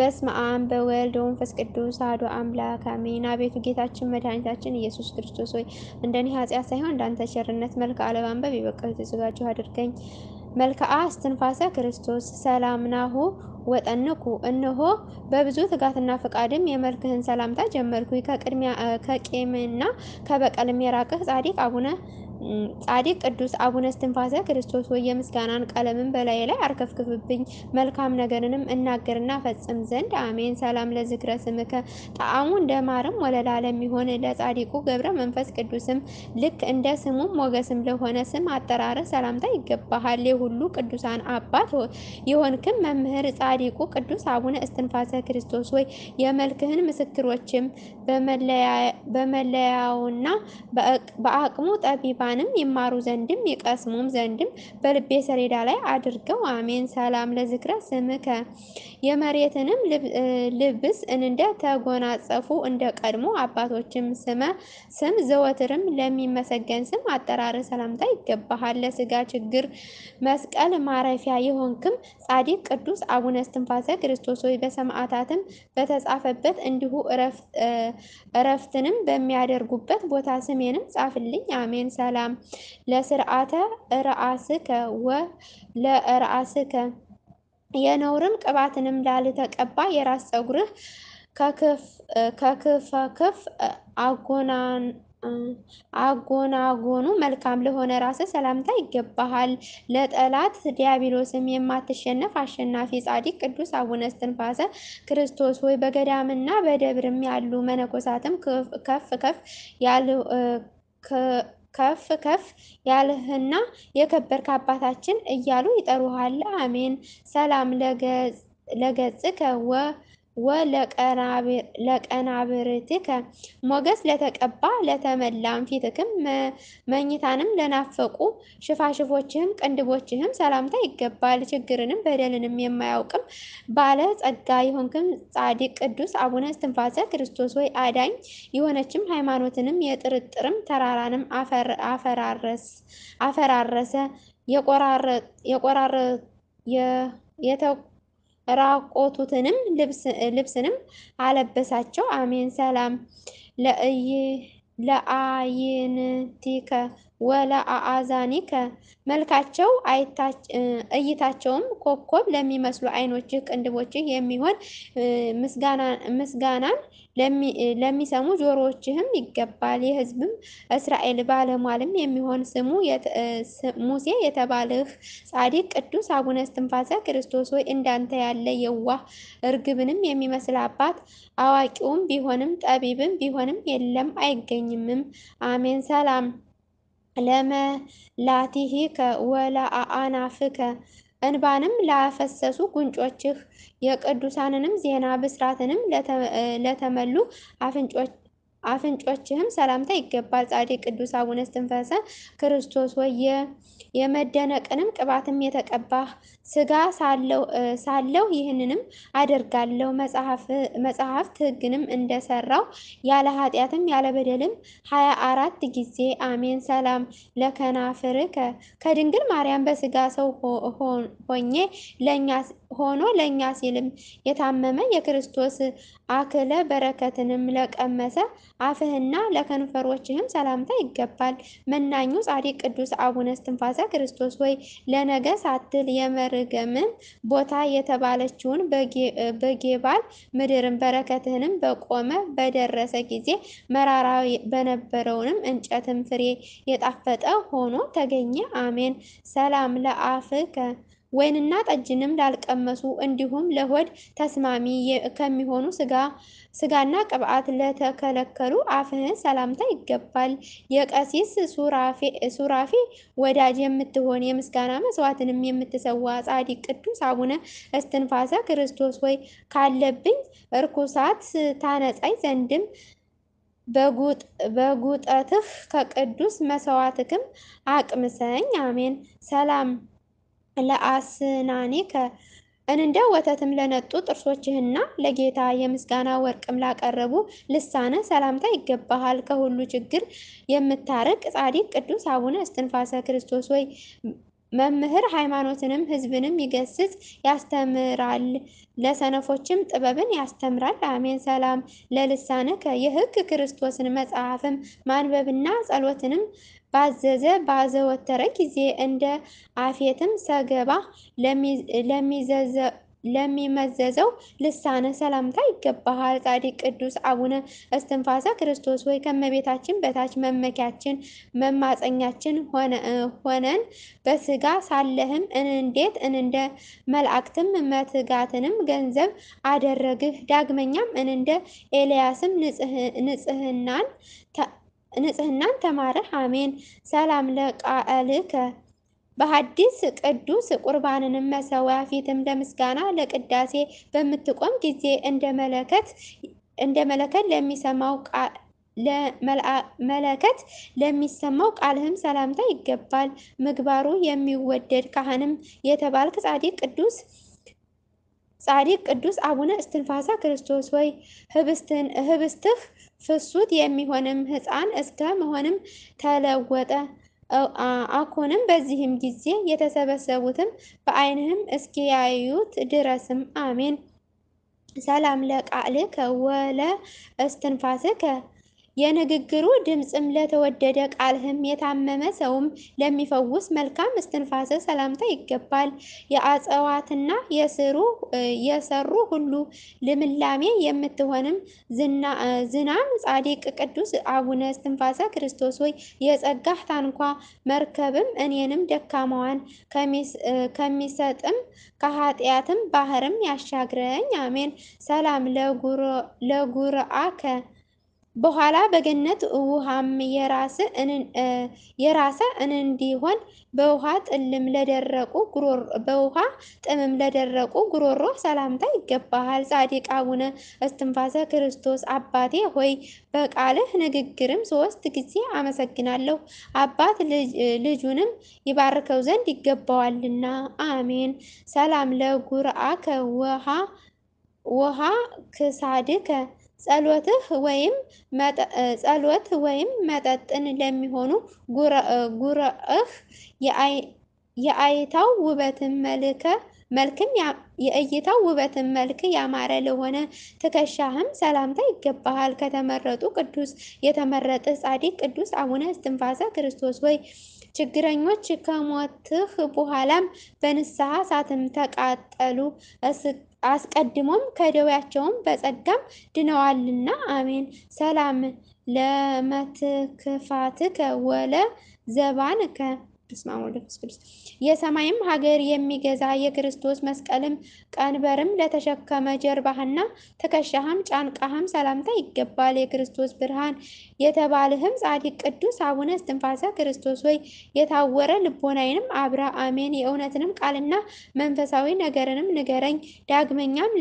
በስመ አብ በወልድ ወመንፈስ ቅዱስ አሐዱ አምላክ አሜን። አቤቱ ጌታችን መድኃኒታችን ኢየሱስ ክርስቶስ ሆይ እንደኔ ኃጢአት ሳይሆን እንዳንተ ቸርነት መልክ ለማንበብ የበቀሉ የተዘጋጀሁ አድርገኝ። መልክአ እስትንፋሰ ክርስቶስ ሰላም ናሁ ወጠንኩ እነሆ በብዙ ትጋትና ፈቃድም የመልክህን ሰላምታ ጀመርኩ። ከቅድሚያ ከቂምና ከበቀልም የራቅህ ጻዲቅ አቡነ ጻድቅ ቅዱስ አቡነ እስትንፋሰ ክርስቶስ ወይ የምስጋናን ቀለምን በላይ ላይ አርከፍክፍብኝ መልካም ነገርንም እናገርና ፈጽም ዘንድ አሜን። ሰላም ለዝክረ ስምከ ጣዕሙ እንደ ማርም ወለላ ለሚሆን ለጻዲቁ ገብረ መንፈስ ቅዱስም ልክ እንደ ስሙም ሞገስም ለሆነ ስም አጠራረ ሰላምታ ይገባሃል። የሁሉ ቅዱሳን አባት የሆንክም መምህር ጻዲቁ ቅዱስ አቡነ እስትንፋሰ ክርስቶስ ወይ የመልክህን ምስክሮችም በመለያውና በአቅሙ ጠቢባ ቁርአንም ይማሩ ዘንድም ይቀስሙም ዘንድም በልቤ ሰሌዳ ላይ አድርገው አሜን። ሰላም ለዝክረ ስምከ የመሬትንም ልብስ እንደ ተጎናጸፉ እንደ ቀድሞ አባቶችም ስመ ስም ዘወትርም ለሚመሰገን ስም አጠራር ሰላምታ ይገባሃል። ለስጋ ችግር መስቀል ማረፊያ የሆንክም ጻዲቅ ቅዱስ አቡነ እስትንፋሰ ክርስቶስ ሆይ በሰማዕታትም በተጻፈበት እንዲሁ እረፍትንም በሚያደርጉበት ቦታ ስሜንም ጻፍልኝ። አሜን ሰላም ሰላም ለስርዓተ ረአስከ ለረአስከ የነውርም ቅባትንም ላልተቀባ የራስ ፀጉርህ ከክፈክፍ አጎናን አጎናጎኑ መልካም ለሆነ ራስ ሰላምታ ይገባሃል። ለጠላት ዲያብሎስም የማትሸነፍ አሸናፊ ጻድቅ ቅዱስ አቡነ እስትንፋሰ ክርስቶስ ወይ በገዳምና በደብርም ያሉ መነኮሳትም ከፍ ከፍ ያሉ ከፍ ከፍ ያልህና የከበርክ አባታችን እያሉ ይጠሩሃል። አሜን። ሰላም ለገጽከ ወለቀናብርትከ ሞገስ ለተቀባ ለተመላም ፊትክም መኝታንም ለናፈቁ ሽፋሽፎችህም ቅንድቦችህም ሰላምታ ይገባል። ችግርንም በደልንም የማያውቅም ባለ ጸጋ የሆንክም ጻድቅ ቅዱስ አቡነ እስትንፋሰ ክርስቶስ ወይ አዳኝ የሆነችም ሃይማኖትንም የጥርጥርም ተራራንም አፈራረሰ የቆራረ ራቆቱትንም ልብስንም አለበሳቸው። አሜን ሰላም ለአይንቲከ ወላ አአዛኒከ መልካቸው እይታቸውም ኮከብ ለሚመስሉ አይኖችህ ቅንድቦችህ የሚሆን ምስጋናን ለሚሰሙ ጆሮዎችህም ይገባል። የሕዝብም እስራኤል ባለሟልም የሚሆን ስሙ ሙሴ የተባልህ ጻድቅ ቅዱስ አቡነ እስትንፋሰ ክርስቶስ ሆይ እንዳንተ ያለ የዋህ እርግብንም የሚመስል አባት አዋቂውም ቢሆንም ጠቢብም ቢሆንም የለም አይገኝምም። አሜን። ሰላም ለመላቲሂከ ወለአናፍከ እንባንም ላፈሰሱ ጉንጮችህ የቅዱሳንንም ዜና ብስራትንም ለተመሉ አፍንጮች አፍንጮችህም ሰላምታ ይገባል። ጻድቅ ቅዱስ አቡነ እስትንፈሰ ክርስቶስ ወየ የመደነቅንም ቅባትም የተቀባ ስጋ ሳለው ይህንንም አደርጋለሁ መጽሐፍት ሕግንም እንደሰራው ያለ ኃጢአትም ያለ በደልም ሀያ አራት ጊዜ አሜን። ሰላም ለከናፍርከ ከድንግል ማርያም በስጋ ሰው ሆኜ ለእኛ ሆኖ ለእኛ ሲልም የታመመ የክርስቶስ አክለ በረከትንም ለቀመሰ አፍህና ለከንፈሮችህም ሰላምታ ይገባል። መናኙ ጻድቅ ቅዱስ አቡነ እስትንፋሰ ክርስቶስ ወይ ለነገ ሳትል የመርገምን ቦታ የተባለችውን በጌባል ምድርን በረከትህንም በቆመ በደረሰ ጊዜ መራራ በነበረውንም እንጨትም ፍሬ የጣፈጠ ሆኖ ተገኘ። አሜን። ሰላም ለአፍከ ወይንና ጠጅንም ላልቀመሱ እንዲሁም ለሆድ ተስማሚ ከሚሆኑ ስጋና ቅብዓት ለተከለከሉ አፍህን ሰላምታ ይገባል። የቀሲስ ሱራፌ ወዳጅ የምትሆን የምስጋና መስዋዕትንም የምትሰዋ ጻዲቅ ቅዱስ አቡነ እስትንፋሰ ክርስቶስ ወይ ካለብኝ እርኩሳት ታነጻኝ ዘንድም በጉጠትህ ከቅዱስ መስዋዕትክም አቅምሰኝ። አሜን። ሰላም ለአስናኔከ እንደ ወተትም ለነጡ ጥርሶችህና ለጌታ የምስጋና ወርቅም ላቀረቡ ልሳነ ሰላምታ ይገባሃል። ከሁሉ ችግር የምታርቅ ጻዲቅ ቅዱስ አቡነ እስትንፋሰ ክርስቶስ ወይ መምህር ሃይማኖትንም ሕዝብንም ይገስጽ ያስተምራል፣ ለሰነፎችም ጥበብን ያስተምራል። አሜን። ሰላም ለልሳነከ የሕግ ክርስቶስን መጽሐፍም ማንበብና ጸሎትንም ባዘዘ ባዘወተረ ጊዜ እንደ አፌትም ሰገባ ለሚመዘዘው ልሳነ ሰላምታ ይገባሃል። ጻድቅ ቅዱስ አቡነ እስትንፋሰ ክርስቶስ ወይ ከመቤታችን በታች መመኪያችን መማፀኛችን ሆነን በስጋ ሳለህም እንዴት እንደ መላእክትም መትጋትንም ገንዘብ አደረግህ። ዳግመኛም እንደ ኤልያስም ንጽህናን ንጽህናን ተማርህ አሜን። ሰላም ለቃልከ በሐዲስ ቅዱስ ቁርባንንም መሰዊያ ፊትም ለምስጋና ለቅዳሴ በምትቆም ጊዜ እንደ መለከት ለሚሰማው መለከት ለሚሰማው ቃልህም ሰላምታ ይገባል። ምግባሩ የሚወደድ ካህንም የተባልክ ጻዲቅ ቅዱስ ጻዲቅ ቅዱስ አቡነ እስትንፋሰ ክርስቶስ ወይ ህብስትህ ፍሱት የሚሆንም ሕፃን እስከ መሆንም ተለወጠ። አኮንም በዚህም ጊዜ የተሰበሰቡትም በዓይንህም እስኪያዩት ድረስም አሜን። ሰላም ለቃልከ ወለ እስትንፋስከ የንግግሩ ድምፅም ለተወደደ ቃልህም የታመመ ሰውም ለሚፈውስ መልካም እስትንፋሰ ሰላምታ ይገባል። የአጽዋትና የሰሩ ሁሉ ልምላሜ የምትሆንም ዝናም ጻድቅ ቅዱስ አቡነ እስትንፋሰ ክርስቶስ ሆይ የጸጋህ ታንኳ መርከብም እኔንም ደካማዋን ከሚሰጥም ከኃጢአትም ባህርም ያሻግረኝ። አሜን። ሰላም ለጉርአከ በኋላ በገነት ውሃም የራሰ እንዲሆን በውሃ ጥልም ለደረቁ በውሃ ጥምም ለደረቁ ጉሮሮ ሰላምታ ይገባሃል። ጻድቅ አቡነ እስትንፋሰ ክርስቶስ አባቴ ሆይ በቃልህ ንግግርም ሶስት ጊዜ አመሰግናለሁ። አባት ልጁንም ይባርከው ዘንድ ይገባዋልና አሜን። ሰላም ለጉርአከ ውሃ ክሳድከ ጸሎትህ ወይም ጸሎት ወይም መጠጥን ለሚሆኑ ጉረእህ የአይታው ውበትን መልከ መልክም የእይታው ውበትን መልክ ያማረ ለሆነ ትከሻህም ሰላምታ ይገባሃል። ከተመረጡ ቅዱስ የተመረጠ ጻድቅ ቅዱስ አቡነ እስትንፋሰ ክርስቶስ ወይ ችግረኞች ከሞትህ በኋላም በንስሐ እሳትም ተቃጠሉ አስቀድሞም ከደዌያቸውም በጸጋም ድነዋልና አሜን። ሰላም ለመትክፋትከ ወለ ዘባንከ በስመ አብ ወወልድ ወመንፈስ ቅዱስ የሰማይም ሀገር የሚገዛ የክርስቶስ መስቀልም ቀንበርም ለተሸከመ ጀርባህና ትከሻህም ጫንቃህም ሰላምታ ይገባል። የክርስቶስ ብርሃን የተባልህም ጻድቅ ቅዱስ አቡነ እስትንፋሰ ክርስቶስ ወይ የታወረ ልቦናይንም አብራ አሜን። የእውነትንም ቃልና መንፈሳዊ ነገርንም ንገረኝ። ዳግመኛም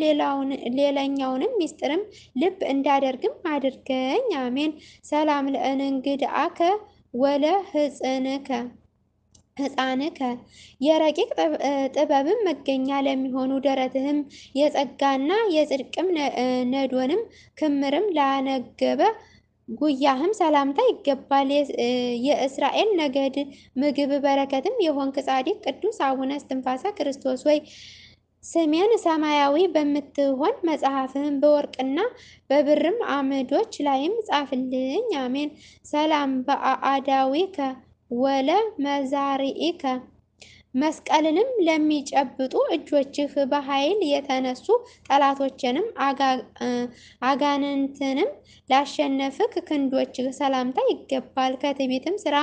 ሌላኛውንም ሚስጥርም ልብ እንዳደርግም አድርገኝ። አሜን። ሰላም ለእንግድአከ ወለ ህጽንከ ህፃንከ የረቂቅ ጥበብም መገኛ ለሚሆኑ ደረትህም የጸጋና የጽድቅም ነዶንም ክምርም ላነገበ ጉያህም ሰላምታ ይገባል። የእስራኤል ነገድ ምግብ በረከትም የሆንክ ጻድቅ ቅዱስ አቡነ እስትንፋሰ ክርስቶስ ወይ ስሜን ሰማያዊ በምትሆን መጽሐፍህም በወርቅና በብርም አምዶች ላይም ጻፍልኝ። አሜን። ሰላም በአዳዊ ከ ወለ መዛሪኢከ መስቀልንም ለሚጨብጡ እጆችህ በኃይል የተነሱ ጠላቶችንም አጋንንትንም ላሸነፍክ ክንዶችህ ሰላምታ ይገባል። ከትዕቢትም ስራ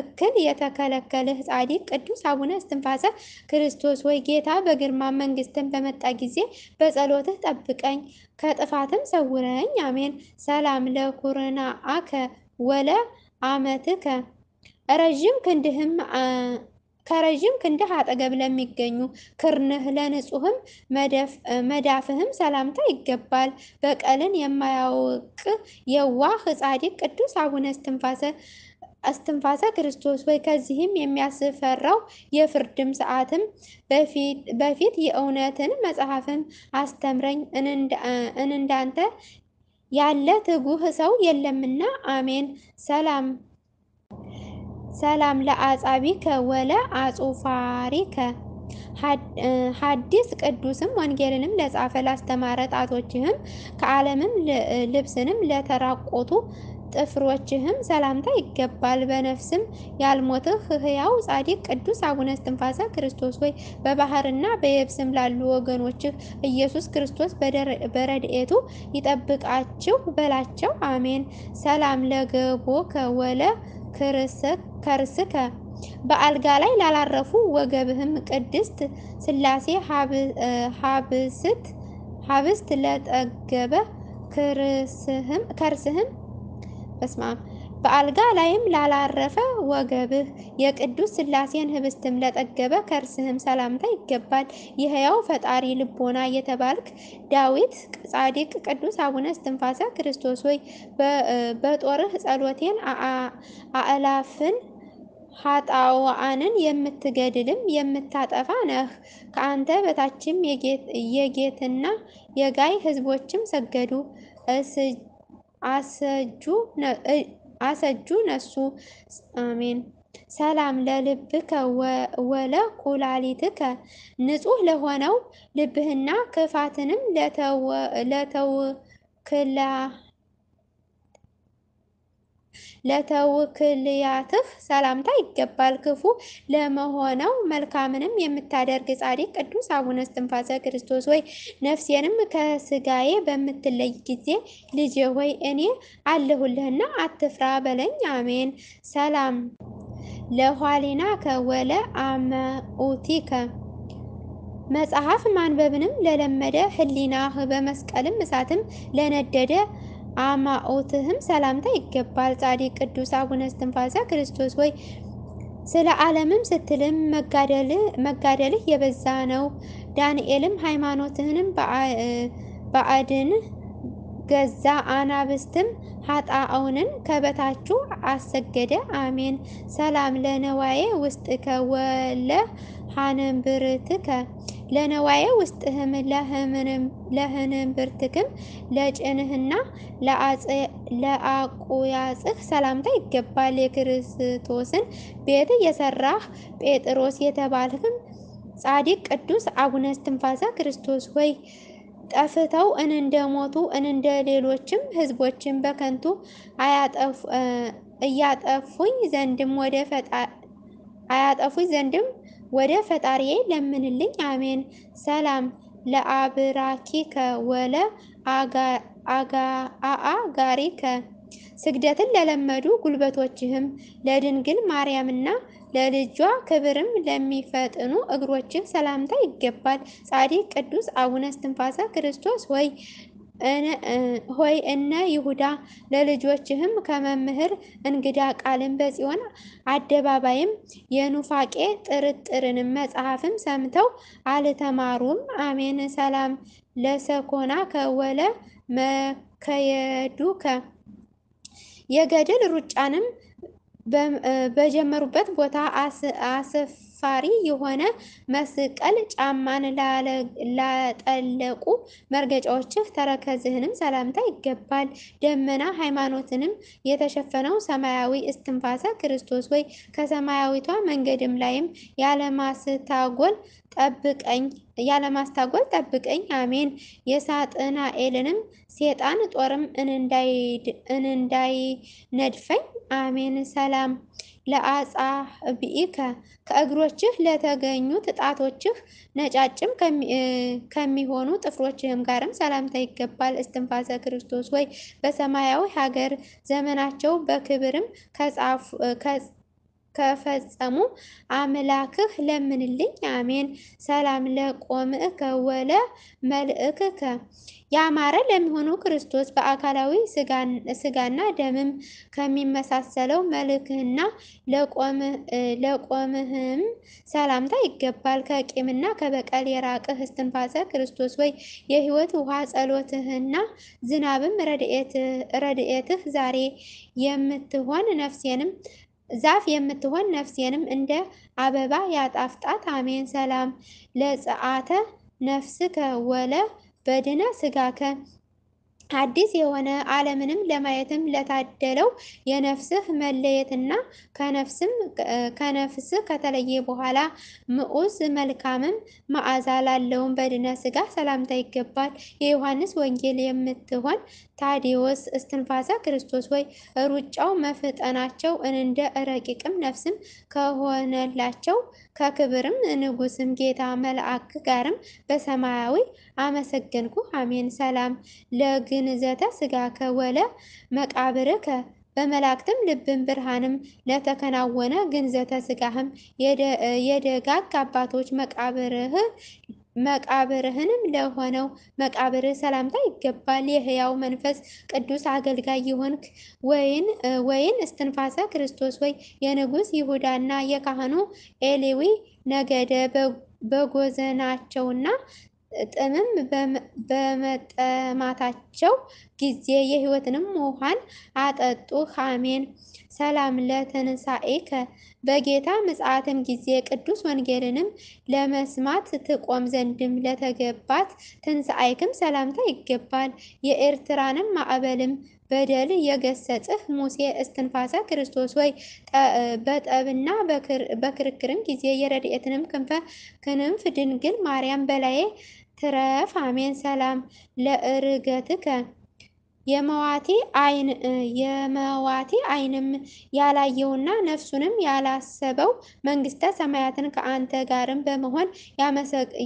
እክል የተከለከልህ ጻዲቅ ቅዱስ አቡነ እስትንፋሰ ክርስቶስ ወይ ጌታ በግርማ መንግስትን በመጣ ጊዜ በጸሎትህ ጠብቀኝ፣ ከጥፋትም ሰውረኝ። አሜን። ሰላም ለኩርና አከ ወለ አመትከ ረዥም ክንድህም ከረዥም ክንድህ አጠገብ ለሚገኙ ክርንህ ለንጹህም መዳፍህም ሰላምታ ይገባል። በቀልን የማያውቅ የዋህ ጻድቅ ቅዱስ አቡነ እስትንፋሰ እስትንፋሰ ክርስቶስ ወይ ከዚህም የሚያስፈራው የፍርድም ሰዓትም በፊት የእውነትን መጽሐፍም አስተምረኝ እንንዳንተ ያለ ትጉህ ሰው የለምና አሜን። ሰላም ሰላም ለአጻቢከ ወለ አጹፋሪከ ሐዲስ ቅዱስም ወንጌልንም ለጻፈ ላስተማረ ጣቶችህም ከዓለምም ልብስንም ለተራቆቱ ጥፍሮችህም ሰላምታ ይገባል። በነፍስም ያልሞትህ ህያው ጻዲቅ ቅዱስ አቡነ እስትንፋሰ ክርስቶስ ሆይ በባህርና በየብስም ላሉ ወገኖችህ ኢየሱስ ክርስቶስ በረድኤቱ ይጠብቃችሁ በላቸው። አሜን። ሰላም ለገቦ ወለ ከርስከ በአልጋ ላይ ላላረፉ ወገብህም ቅድስት ስላሴ ሀብስት ሀብስት ለጠገበ ከርስህም በስማም በአልጋ ላይም ላላረፈ ወገብህ የቅዱስ ሥላሴን ህብስትም ለጠገበ ከርስህም ሰላምታ ይገባል። ይህያው ፈጣሪ ልቦና የተባልክ ዳዊት ጻድቅ ቅዱስ አቡነ እስትንፋሰ ክርስቶስ ሆይ በጦርህ ጸሎቴን አእላፍን ሀጣዋአንን የምትገድልም የምታጠፋ ነህ። ከአንተ በታችም የጌትና የጋይ ህዝቦችም ሰገዱ አሰጁ አሰጁ ነሱ አሜን። ሰላም ለልብከ ወለኩላሊትከ ንጹህ ለሆነው ልብህና ክፋትንም ክላ ለተውክልያትህ ሰላምታ ይገባል። ክፉ ለመሆነው መልካምንም የምታደርግ ጻድቅ ቅዱስ አቡነ እስትንፋሰ ክርስቶስ ሆይ ነፍሴንም ከስጋዬ በምትለይ ጊዜ ልጄ ሆይ እኔ አለሁልህና አትፍራ በለኝ። አሜን። ሰላም ለኋሊና ከወለ አመኡቲከ መጽሐፍ ማንበብንም ለለመደ ህሊናህ በመስቀልም እሳትም ለነደደ አማኦትህም ሰላምታ ይገባል። ጻድቅ ቅዱስ አቡነ እስትንፋሰ ክርስቶስ ወይ ስለ ዓለምም ስትልም መጋደልህ የበዛ ነው። ዳንኤልም ሃይማኖትህንም በአድን ገዛ፣ አናብስትም ሀጣውንን ከበታችሁ አሰገደ። አሜን። ሰላም ለነዋዬ ውስጥ ከወለ ሀነብርትከ ለነዋየ ውስጥህም ለህንም ብርትክም ለጭንህና ለአቁያጽህ ሰላምታ ይገባል። የክርስቶስን ቤት የሰራህ ጴጥሮስ የተባልህም ጻድቅ ቅዱስ አቡነ እስትንፋሰ ክርስቶስ ሆይ ጠፍተው ሞቱ እንደ ሌሎችም ሕዝቦችን በከንቱ እያጠፉኝ ዘንድም ወደ አያጠፉኝ ዘንድም ወደ ፈጣሪዬ ለምንልኝ አሜን። ሰላም ለአብራኪከ ወለ ጋሪከ ስግደትን ለለመዱ ጉልበቶችህም ለድንግል ማርያምና ለልጇ ክብርም ለሚፈጥኑ እግሮችህ ሰላምታ ይገባል። ጻዲቅ ቅዱስ አቡነ እስትንፋሰ ክርስቶስ ወይ ሆይ እነ ይሁዳ ለልጆችህም ከመምህር እንግዳ ቃልን በጽዮን አደባባይም የኑፋቄ ጥርጥርንም መጽሐፍም ሰምተው አልተማሩም። አሜን። ሰላም ለሰኮና ከወለ መከየዱከ የገድል ሩጫንም በጀመሩበት ቦታ አስፍ አስፈሪ የሆነ መስቀል ጫማን ላጠለቁ መርገጫዎችህ ተረከዝህንም ሰላምታ ይገባል። ደመና ሃይማኖትንም የተሸፈነው ሰማያዊ እስትንፋሰ ክርስቶስ ወይ ከሰማያዊቷ መንገድም ላይም ያለማስታጎል ጠብቀኝ ያለማስታጎል ጠብቀኝ። አሜን። የሳጥናኤልንም ሴጣን ጦርም እንንዳይ ነድፈኝ። አሜን። ሰላም ለአጻብኢከ ከእግሮችህ ለተገኙ ጣቶችህ ነጫጭም ከሚሆኑ ጥፍሮችህም ጋርም ሰላምታ ይገባል። እስትንፋሰ ክርስቶስ ወይ በሰማያዊ ሀገር ዘመናቸው በክብርም ከፈጸሙ አምላክህ ለምንልኝ። አሜን። ሰላም ለቆምእከ ወለ መልእክከ ያማረ ለሚሆኑ ክርስቶስ በአካላዊ ስጋና ደምም ከሚመሳሰለው መልክህና ለቆምህም ሰላምታ ይገባል። ከቂምና ከበቀል የራቅህ እስትንፋሰ ክርስቶስ ወይ የህይወት ውሃ ጸሎትህና ዝናብም ረድኤትህ ዛሬ የምትሆን ነፍሴንም ዛፍ የምትሆን ነፍሴንም እንደ አበባ ያጣፍጣት። አሜን። ሰላም ለጸአተ ነፍስከ ወለ በድነ ስጋከ አዲስ የሆነ ዓለምንም ለማየትም ለታደለው የነፍስህ መለየትና ከነፍስም ከነፍስህ ከተለየ በኋላ ምዑዝ መልካምም መዓዛ ላለውን በድነ ስጋ ሰላምታ ይገባል። የዮሐንስ ወንጌል የምትሆን ታዲዎስ እስትንፋሰ ክርስቶስ ወይ ሩጫው መፍጠናቸው እንደ ረቂቅም ነፍስም ከሆነላቸው ከክብርም ንጉስም ጌታ መልአክ ጋርም በሰማያዊ አመሰገንኩ አሜን። ሰላም ለግ ግንዘተ ስጋከ ወለ መቃብርከ በመላእክትም ልብን ብርሃንም ለተከናወነ ግንዘተ ስጋህም የደጋግ አባቶች መቃብርህ መቃብርህንም ለሆነው መቃብር ሰላምታ ይገባል። የህያው መንፈስ ቅዱስ አገልጋይ የሆንክ ወይን ወይን እስትንፋሰ ክርስቶስ ወይ የንጉሥ ይሁዳና የካህኑ ኤሌዊ ነገደ በጎዘናቸውና ጥምም በመጠማታቸው ጊዜ የሕይወትንም ውሃን አጠጡ። አሜን። ሰላም ለትንሣኤከ በጌታ ምጽአትም ጊዜ ቅዱስ ወንጌልንም ለመስማት ትቆም ዘንድም ለተገባት ትንሣኤክም ሰላምታ ይገባል። የኤርትራንም ማዕበልም በደል የገሰጽህ ሙሴ እስትንፋሰ ክርስቶስ ወይ በጠብና በክርክርም ጊዜ የረድኤትንም ክንፈ ክንፍ ድንግል ማርያም በላዬ ትረፍ አሜን። ሰላም ለእርገትከ የመዋቲ አይን የመዋቲ አይንም ያላየውና ነፍሱንም ያላሰበው መንግስተ ሰማያትን ከአንተ ጋርም በመሆን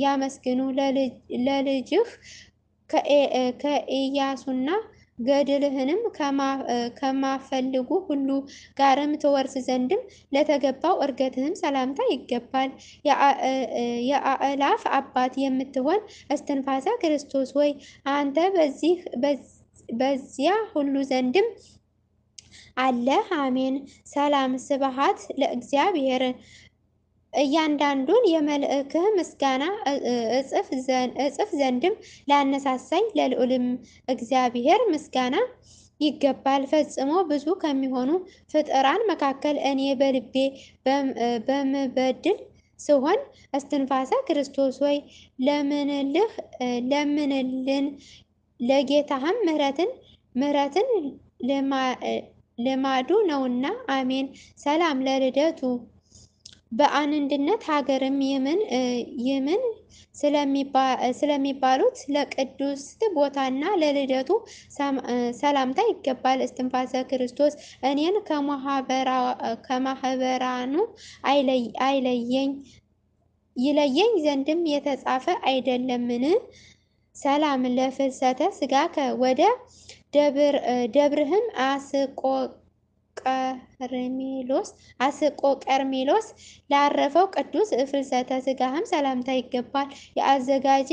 ያመስግኑ ለልጅህ ከኢያሱና ገድልህንም ከማፈልጉ ሁሉ ጋርም ትወርስ ዘንድም ለተገባው እርገትህም ሰላምታ ይገባል። የአእላፍ አባት የምትሆን እስትንፋሰ ክርስቶስ ወይ አንተ በዚህ በዚያ ሁሉ ዘንድም አለ አሜን። ሰላም ስብሃት ለእግዚአብሔር እያንዳንዱን የመልእክህ ምስጋና እጽፍ ዘንድም ላነሳሳኝ ለልዑልም እግዚአብሔር ምስጋና ይገባል። ፈጽሞ ብዙ ከሚሆኑ ፍጥራን መካከል እኔ በልቤ በምበድል ስሆን እስትንፋሰ ክርስቶስ ወይ ለምንልህ ለምንልን ለጌታህም ምሕረትን ምሕረትን ልማዱ ነውና አሜን። ሰላም ለልደቱ በአንድነት ሀገርም የምን የምን ስለሚባሉት ለቅዱስ ቦታና ለልደቱ ሰላምታ ይገባል። እስትንፋሰ ክርስቶስ እኔን ከማህበራኑ አይለየኝ ይለየኝ ዘንድም የተጻፈ አይደለምን? ሰላም ለፍልሰተ ስጋከ ወደ ደብርህም አስቆ ቀርሜሎስ አስቆ ቀርሜሎስ ላረፈው ቅዱስ ፍልሰተ ስጋህም ሰላምታ ይገባል። የአዘጋጂ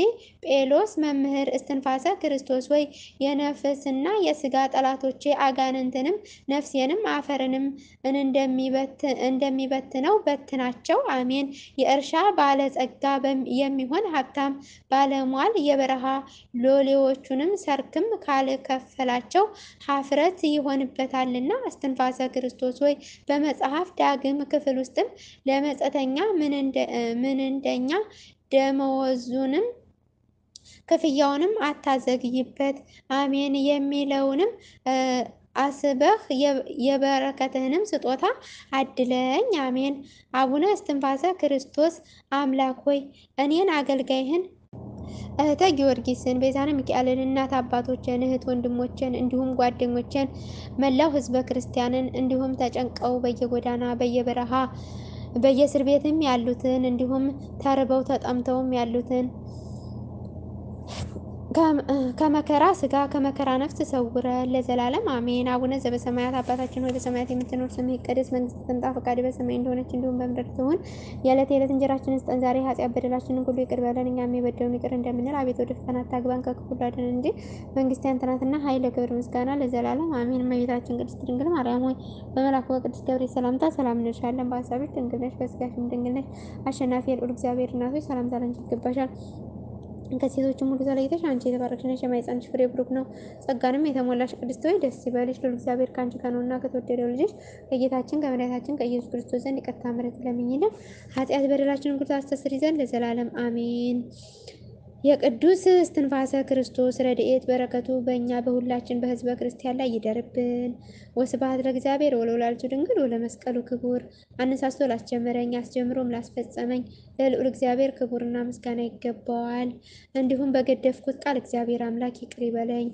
ጴሎስ መምህር እስትንፋሰ ክርስቶስ ወይ የነፍስና የስጋ ጠላቶቼ አጋንንትንም ነፍሴንም አፈርንም እንደሚበትነው በትናቸው። አሜን። የእርሻ ባለጸጋ የሚሆን ሀብታም ባለሟል የበረሃ ሎሌዎቹንም ሰርክም ካልከፈላቸው ሀፍረት ይሆንበታልና እስትንፋሰ መንፈሰ ክርስቶስ ሆይ በመጽሐፍ ዳግም ክፍል ውስጥም ለመጸተኛ ምን እንደኛ ደመወዙንም ክፍያውንም አታዘግይበት አሜን የሚለውንም አስበህ የበረከትህንም ስጦታ አድለኝ አሜን። አቡነ እስትንፋሰ ክርስቶስ አምላክ ሆይ እኔን አገልጋይህን እህተ ጊዮርጊስን ቤዛነ ሚካኤልን እናት አባቶችን እህት ወንድሞችን እንዲሁም ጓደኞችን መላው ህዝበ ክርስቲያንን እንዲሁም ተጨንቀው በየጎዳና በየበረሃ በየእስር ቤትም ያሉትን እንዲሁም ተርበው ተጠምተውም ያሉትን ከመከራ ስጋ ከመከራ ነፍስ ሰውረ ለዘላለም አሜን። አቡነ ዘበሰማያት አባታችን ወደ ሰማያት የምትኖር ስምህ ይቀደስ፣ መንግስት ትምጣ፣ ፈቃድ በሰማይ እንደሆነች እንዲሁም በምድር ትሁን። የዕለት የዕለት እንጀራችንን ስጠን ዛሬ፣ ኃጢአት በደላችንን ሁሉ ይቅር በለን እኛም የበደሉንን ይቅር እንደምንል፣ አቤት ወደ ፈተና አታግባን ከክፉ አድነን እንጂ መንግስት ያንተ ናትና ኃይል፣ ክብር፣ ምስጋና ለዘላለም አሜን። እመቤታችን ቅድስት ድንግል ማርያም ሆይ በመላኩ በቅዱስ ገብርኤል ሰላምታ ሰላም እንልሻለን። በሀሳብሽ ድንግል ነሽ፣ በስጋሽም ድንግል ነሽ። አሸናፊ የልዑል እግዚአብሔር እናቶች ሰላምታ ላንቺ ይገባሻል። ከሴቶችም ሙሉ ተለይተሽ አንቺ የተባረክሽ ነሽ፣ የማኅፀንሽ ፍሬ ብሩክ ነው፣ ጸጋንም የተሞላሽ ቅድስት ሆይ ደስ ይበልሽ፣ ልዑል እግዚአብሔር ከአንቺ ከነውና ከተወደደው ልጅሽ ከጌታችን ከመድኃኒታችን ከኢየሱስ ክርስቶስ ዘንድ ይቅርታ ምሕረት ለምኝልን ኃጢአት በደላችንን ሁሉ ታስተስሪ ዘንድ ለዘላለም አሜን። የቅዱስ እስትንፋሰ ክርስቶስ ረድኤት በረከቱ በእኛ በሁላችን በህዝበ ክርስቲያን ላይ ይደርብን። ወስብሐት ለእግዚአብሔር ወለወላዲቱ ድንግል ወለመስቀሉ ክቡር። አነሳስቶ ላስጀመረኝ አስጀምሮም ላስፈጸመኝ ለልዑል እግዚአብሔር ክቡርና ምስጋና ይገባዋል። እንዲሁም በገደፍኩት ቃል እግዚአብሔር አምላክ ይቅር ይበለኝ።